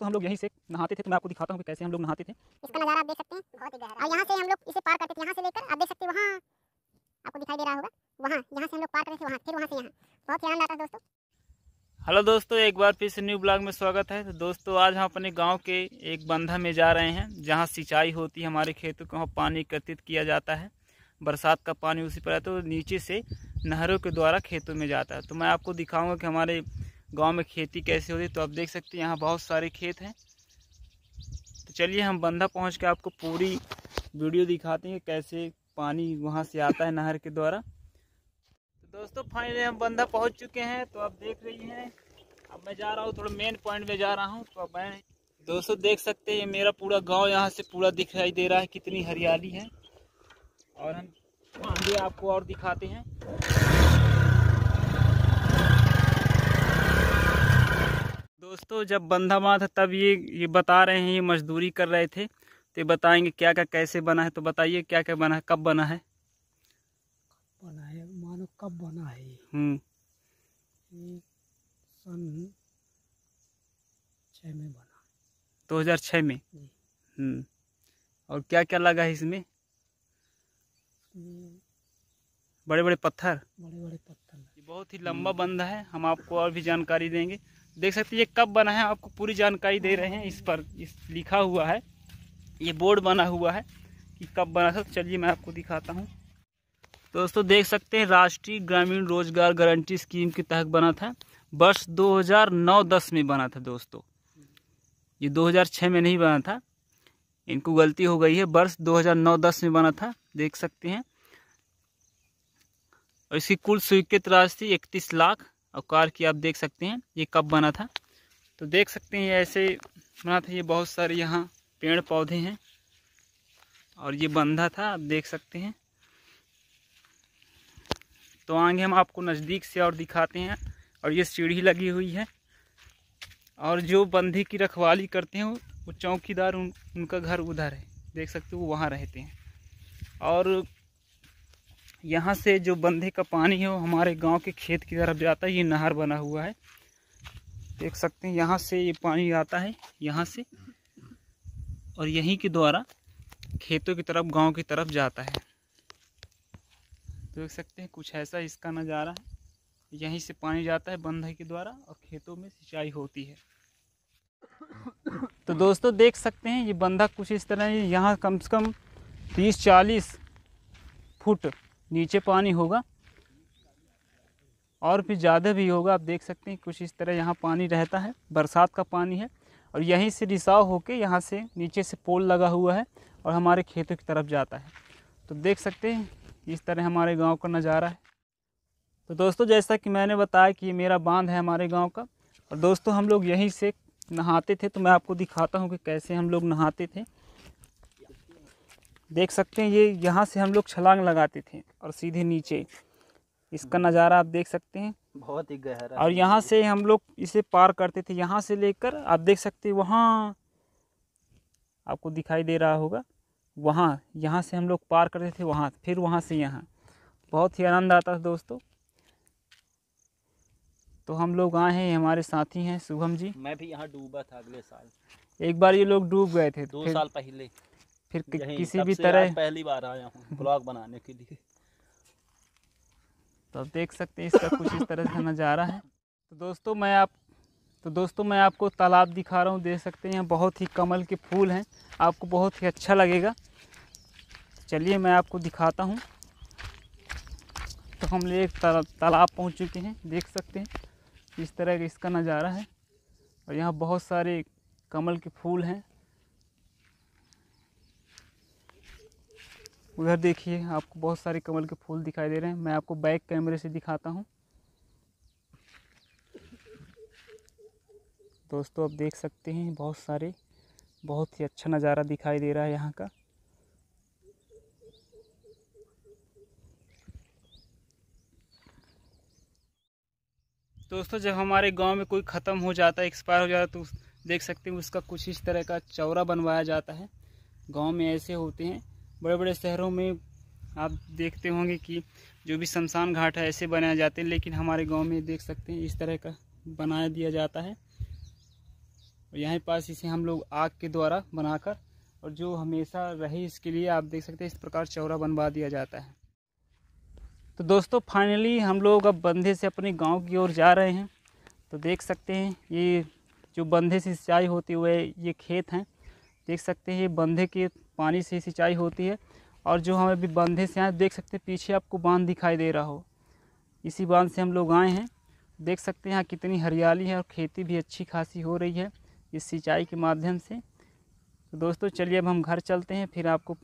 तो हम लोग यहीं से नहाते थे तो मैं आपको दिखाता हूँ कि कैसे हम लोग नहाते थे इसका नज़ारा आप देख सकते हैं बहुत ही गहरा और यहाँ से हम लोग इसे पार करते थे यहाँ से लेकर आप देख सकते हैं वहाँ आपको दिखाई दे रहा होगा वहाँ यहाँ से हम लोग पार करते थे वहाँ फिर वहाँ से यहाँ बहुत ही आनंद दोस्तों हेलो दोस्तों एक बार फिर से न्यू ब्लॉग में स्वागत है तो दोस्तों आज हम अपने गांव के एक बंधा में जा रहे हैं जहां सिंचाई होती है हमारे खेतों को वहाँ पानी एकत्रित किया जाता है बरसात का पानी उसी पर आता है तो नीचे से नहरों के द्वारा खेतों में जाता है तो मैं आपको दिखाऊंगा कि हमारे गांव में खेती कैसे होती है तो आप देख सकते हैं यहाँ बहुत सारे खेत हैं तो चलिए हम बंधा पहुँच के आपको पूरी वीडियो दिखाते हैं कैसे पानी वहाँ से आता है नहर के द्वारा तो दोस्तों फाइनली हम बंधा पहुँच चुके हैं तो आप देख रही हैं अब मैं जा रहा हूँ थोड़ा मेन पॉइंट में जा रहा हूँ तो अब मैं दोस्तों देख सकते हैं मेरा पूरा गाँव यहाँ से पूरा दिखाई दे रहा है कितनी हरियाली है और हम आगे आपको और दिखाते हैं दोस्तों जब बंधा बना था तब ये ये बता रहे हैं ये मजदूरी कर रहे थे तो बताएंगे क्या क्या कैसे बना है तो बताइए क्या क्या बना है कब बना है बना है मानो कब बना है हम्म सन में बना दो हजार छ में हम्म और क्या क्या लगा है इसमें बड़े बड़े पत्थर बड़े बड़े पत्थर बहुत ही लंबा बंधा है हम आपको और भी जानकारी देंगे देख सकते हैं ये कब बना है आपको पूरी जानकारी दे रहे हैं इस पर इस लिखा हुआ है ये बोर्ड बना हुआ है कि कब बना था चलिए मैं आपको दिखाता हूँ तो दोस्तों देख सकते हैं राष्ट्रीय ग्रामीण रोजगार गारंटी स्कीम के तहत बना था वर्ष 2009-10 में बना था दोस्तों ये 2006 में नहीं बना था इनको गलती हो गई है वर्ष 2009-10 में बना था देख सकते हैं और इसकी कुल स्वीकृत राशि इकतीस लाख और कार की आप देख सकते हैं ये कब बना था तो देख सकते हैं ऐसे बना था ये बहुत सारे यहाँ पेड़ पौधे हैं और ये बंधा था आप देख सकते हैं तो आगे हम आपको नज़दीक से और दिखाते हैं और ये सीढ़ी लगी हुई है और जो बंधे की रखवाली करते हैं वो चौकीदार उन, उनका घर उधर है देख सकते हो वो वहाँ रहते हैं और यहाँ से जो बंधे का पानी है वो हमारे गांव के खेत की तरफ जाता है ये नहर बना हुआ है देख सकते हैं यहाँ से ये पानी आता है यहाँ से और यहीं के द्वारा खेतों की तरफ गांव की तरफ जाता है देख सकते हैं कुछ ऐसा इसका नज़ारा है यहीं से पानी जाता है बंधे के द्वारा और खेतों में सिंचाई होती है तो दोस्तों देख सकते हैं ये बंधा कुछ इस तरह यहाँ कम से कम तीस चालीस फुट नीचे पानी होगा और भी ज़्यादा भी होगा आप देख सकते हैं कुछ इस तरह यहाँ पानी रहता है बरसात का पानी है और यहीं से रिसाव होके यहाँ से नीचे से पोल लगा हुआ है और हमारे खेतों की तरफ जाता है तो देख सकते हैं इस तरह हमारे गांव का नज़ारा है तो दोस्तों जैसा कि मैंने बताया कि ये मेरा बांध है हमारे गाँव का और दोस्तों हम लोग यहीं से नहाते थे तो मैं आपको दिखाता हूँ कि कैसे हम लोग नहाते थे देख सकते हैं ये यहाँ से हम लोग छलांग लगाते थे और सीधे नीचे इसका नज़ारा आप देख सकते हैं बहुत ही गहरा और यहाँ से हम लोग इसे पार करते थे यहाँ से लेकर आप देख सकते वहाँ आपको दिखाई दे रहा होगा वहाँ यहाँ से हम लोग पार करते थे वहाँ फिर वहाँ से यहाँ बहुत ही आनंद आता था दोस्तों तो हम लोग आए हैं हमारे साथी हैं शुभम जी मैं भी यहाँ डूबा था अगले साल एक बार ये लोग डूब गए थे दो साल पहले फिर किसी भी तरह पहली बार आया हूँ ब्लॉग बनाने के लिए तो आप देख सकते हैं इसका कुछ इस तरह से नज़ारा है तो दोस्तों मैं आप तो दोस्तों मैं आपको तालाब दिखा रहा हूँ देख सकते हैं यहाँ बहुत ही कमल के फूल हैं आपको बहुत ही अच्छा लगेगा तो चलिए मैं आपको दिखाता हूँ तो हम लोग एक तालाब पहुँच चुके हैं देख सकते हैं इस तरह का इसका नज़ारा है और यहाँ बहुत सारे कमल के फूल हैं उधर देखिए आपको बहुत सारे कमल के फूल दिखाई दे रहे हैं मैं आपको बैक कैमरे से दिखाता हूँ दोस्तों आप देख सकते हैं बहुत सारे बहुत ही अच्छा नज़ारा दिखाई दे रहा है यहाँ का दोस्तों जब हमारे गांव में कोई ख़त्म हो जाता है एक्सपायर हो जाता है तो देख सकते हैं उसका कुछ इस तरह का चौरा बनवाया जाता है गांव में ऐसे होते हैं बड़े बड़े शहरों में आप देखते होंगे कि जो भी शमशान घाट है ऐसे बनाए जाते हैं लेकिन हमारे गांव में देख सकते हैं इस तरह का बनाया दिया जाता है और यहाँ पास इसे हम लोग आग के द्वारा बनाकर और जो हमेशा रहे इसके लिए आप देख सकते हैं इस प्रकार चौरा बनवा दिया जाता है तो दोस्तों फाइनली हम लोग अब बंधे से अपने गांव की ओर जा रहे हैं तो देख सकते हैं ये जो बंधे से सिंचाई होते हुए ये खेत हैं देख सकते हैं ये बंधे के पानी से ही सिंचाई होती है और जो हम अभी बांधे से आए देख सकते हैं पीछे आपको बांध दिखाई दे रहा हो इसी बांध से हम लोग आए हैं देख सकते हैं यहाँ कितनी हरियाली है और खेती भी अच्छी खासी हो रही है इस सिंचाई के माध्यम से तो दोस्तों चलिए अब हम घर चलते हैं फिर आपको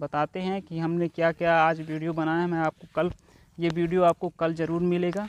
बताते हैं कि हमने क्या क्या आज वीडियो बनाया है मैं आपको कल ये वीडियो आपको कल ज़रूर मिलेगा